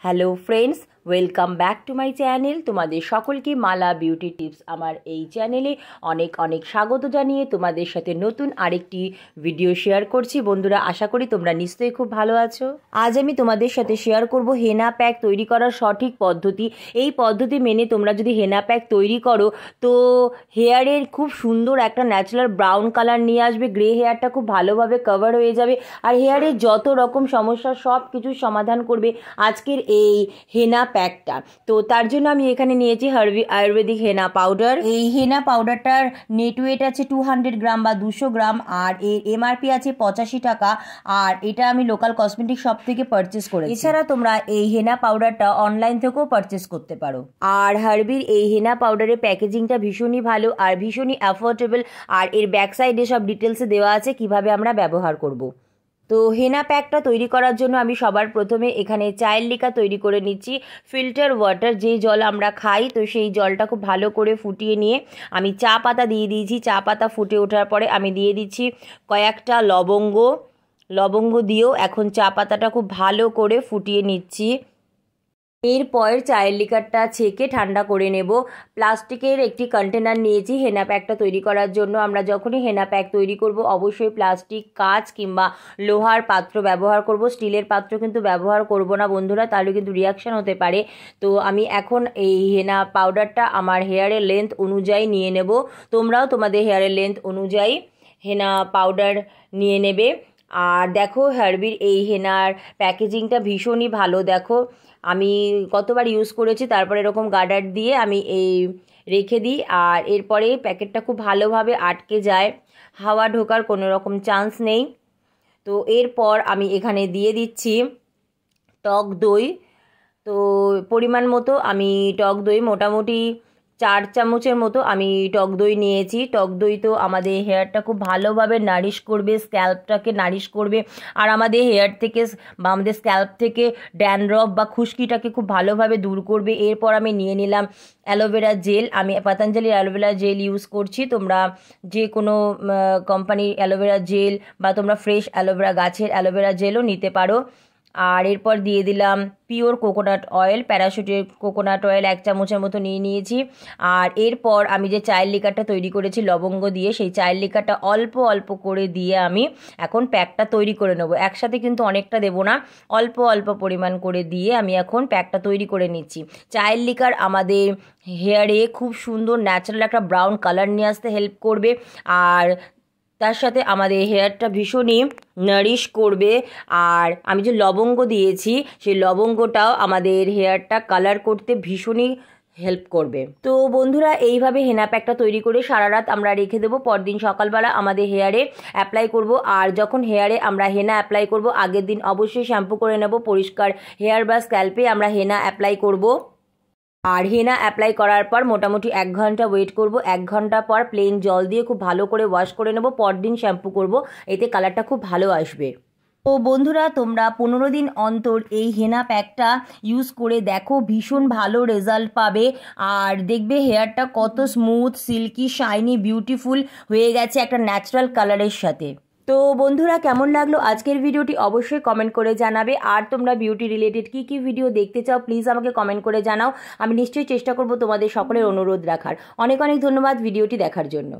Hello friends, welcome back to my channel তোমাদের সকলকে মালা beauty tips আমার এই চ্যানেলে অনেক অনেক স্বাগত জানিয়ে তোমাদের সাথে নতুন আরেকটি ভিডিও শেয়ার করছি বন্ধুরা আশা করি তোমরা নিশ্চয়ই খুব ভালো আছো আজ আমি তোমাদের সাথে শেয়ার করব হেনা প্যাক তৈরি করার সঠিক পদ্ধতি এই পদ্ধতি মেনে তোমরা যদি হেনা প্যাক তৈরি করো তো হেয়ারের খুব সুন্দর একটা ন্যাচারাল ব্রাউন কালার নিয়ে আসবে গ্রে হেয়ারটা খুব ভালোভাবে কভার হয়ে যাবে আর হেয়ারের যত রকম সমস্যা সব কিছুর সমাধান করবে আজকের এই হেনা প্যাকটা তো তার জন্য আমি এখানে নিয়েছি হার্বি আয়ুর্বেদিক হেনা পাউডার এই হেনা পাউডারটার নেট ওয়েট আছে টু হান্ড্রেড গ্রাম বা দুশো গ্রাম আর এর এমআরপি আছে পঁচাশি টাকা আর এটা আমি লোকাল কসমেটিক শপ থেকে পারচেস করে এছাড়া তোমরা এই হেনা পাউডারটা অনলাইন থেকেও পারচেস করতে পারো আর হার্বির এই হেনা পাউডারের প্যাকেজিংটা ভীষণই ভালো আর ভীষণই অ্যাফোর্ডেবল আর এর ব্যাক সাইডে সব ডিটেলসে দেওয়া আছে কিভাবে আমরা ব্যবহার করব তো হেনা প্যাকটা তৈরি করার জন্য আমি সবার প্রথমে এখানে চায়ের লিকা তৈরি করে নিচ্ছি ফিল্টার ওয়াটার যেই জল আমরা খাই তো সেই জলটা খুব ভালো করে ফুটিয়ে নিয়ে আমি চা পাতা দিয়ে দিয়েছি চা পাতা ফুটে ওঠার পরে আমি দিয়ে দিচ্ছি কয়েকটা লবঙ্গ লবঙ্গ দিয়েও এখন চা পাতাটা খুব ভালো করে ফুটিয়ে নিচ্ছি এরপর চায়ের লিকারটা ছেঁকে ঠান্ডা করে নেব প্লাস্টিকের একটি কন্টেনার নিয়েছি হেনা প্যাকটা তৈরি করার জন্য আমরা যখনই হেনা প্যাক তৈরি করব অবশ্যই প্লাস্টিক কাঁচ কিংবা লোহার পাত্র ব্যবহার করব স্টিলের পাত্র কিন্তু ব্যবহার করব না বন্ধুরা তাহলে কিন্তু রিয়াকশান হতে পারে তো আমি এখন এই হেনা পাউডারটা আমার হেয়ারের লেন্থ অনুযায়ী নিয়ে নেব তোমরাও তোমাদের হেয়ারের লেন্থ অনুযায়ী হেনা পাউডার নিয়ে নেবে আর দেখো হার্বির এই হেনার প্যাকেজিংটা ভীষণই ভালো দেখো আমি কতবার ইউজ করেছি তারপরে এরকম গার্ডার দিয়ে আমি এই রেখে দিই আর এরপরে প্যাকেটটা খুব ভালোভাবে আটকে যায় হাওয়া ঢোকার কোনো রকম চান্স নেই তো এরপর আমি এখানে দিয়ে দিচ্ছি টক দই তো পরিমাণ মতো আমি টক দই মোটামুটি চার চামচের মতো আমি টক দই নিয়েছি টক দই তো আমাদের হেয়ারটা খুব ভালোভাবে নারিশ করবে স্ক্যাল্পটাকে নারিশ করবে আর আমাদের হেয়ার থেকে বা আমাদের স্ক্যাল্প থেকে ড্যানড্রফ বা খুশকিটাকে খুব ভালোভাবে দূর করবে এরপর আমি নিয়ে নিলাম অ্যালোভেরা জেল আমি পাতাঞ্জলি অ্যালোভেরা জেল ইউজ করছি তোমরা যে কোনো কোম্পানির অ্যালোভেরা জেল বা তোমরা ফ্রেশ অ্যালোভেরা গাছের অ্যালোভেরা জেলও নিতে পারো আর এরপর দিয়ে দিলাম পিওর কোকোনাট অয়েল প্যারাশুটের কোকোনাট অয়েল এক চামচের মতো নিয়ে নিয়েছি আর এরপর আমি যে চায়ের লিকারটা তৈরি করেছি লবঙ্গ দিয়ে সেই চায়ের লিকারটা অল্প অল্প করে দিয়ে আমি এখন প্যাকটা তৈরি করে নেবো একসাথে কিন্তু অনেকটা দেব না অল্প অল্প পরিমাণ করে দিয়ে আমি এখন প্যাকটা তৈরি করে নিচ্ছি চায়ের লিকার আমাদের হেয়ারে খুব সুন্দর ন্যাচারাল একটা ব্রাউন কালার নিয়ে আসতে হেল্প করবে আর তার সাথে আমাদের হেয়ারটা ভীষণই নারিশ করবে আর আমি যে লবঙ্গ দিয়েছি সেই লবঙ্গটাও আমাদের হেয়ারটা কালার করতে ভীষণই হেল্প করবে তো বন্ধুরা এইভাবে হেনা প্যাকটা তৈরি করে সারা রাত আমরা রেখে দেবো পরদিন সকালবেলা আমাদের হেয়ারে অ্যাপ্লাই করব আর যখন হেয়ারে আমরা হেনা অ্যাপ্লাই করব আগের দিন অবশ্যই শ্যাম্পু করে নেব পরিষ্কার হেয়ার বা স্ক্যাল্পে আমরা হেনা অ্যাপ্লাই করব আর হেনা অ্যাপ্লাই করার পর মোটামুটি এক ঘন্টা ওয়েট করব এক ঘন্টা পর প্লেন জল দিয়ে খুব ভালো করে ওয়াশ করে নেব পরদিন শ্যাম্পু করব এতে কালারটা খুব ভালো আসবে ও বন্ধুরা তোমরা পনেরো দিন অন্তর এই হেনা প্যাকটা ইউজ করে দেখো ভীষণ ভালো রেজাল্ট পাবে আর দেখবে হেয়ারটা কত স্মুথ সিল্কি শাইনি বিউটিফুল হয়ে গেছে একটা ন্যাচারাল কালারের সাথে তো বন্ধুরা কেমন লাগলো আজকের ভিডিওটি অবশ্যই কমেন্ট করে জানাবে আর তোমরা বিউটি রিলেটেড কি কি ভিডিও দেখতে চাও প্লিজ আমাকে কমেন্ট করে জানাও আমি নিশ্চয়ই চেষ্টা করব তোমাদের সকলের অনুরোধ রাখার অনেক অনেক ধন্যবাদ ভিডিওটি দেখার জন্য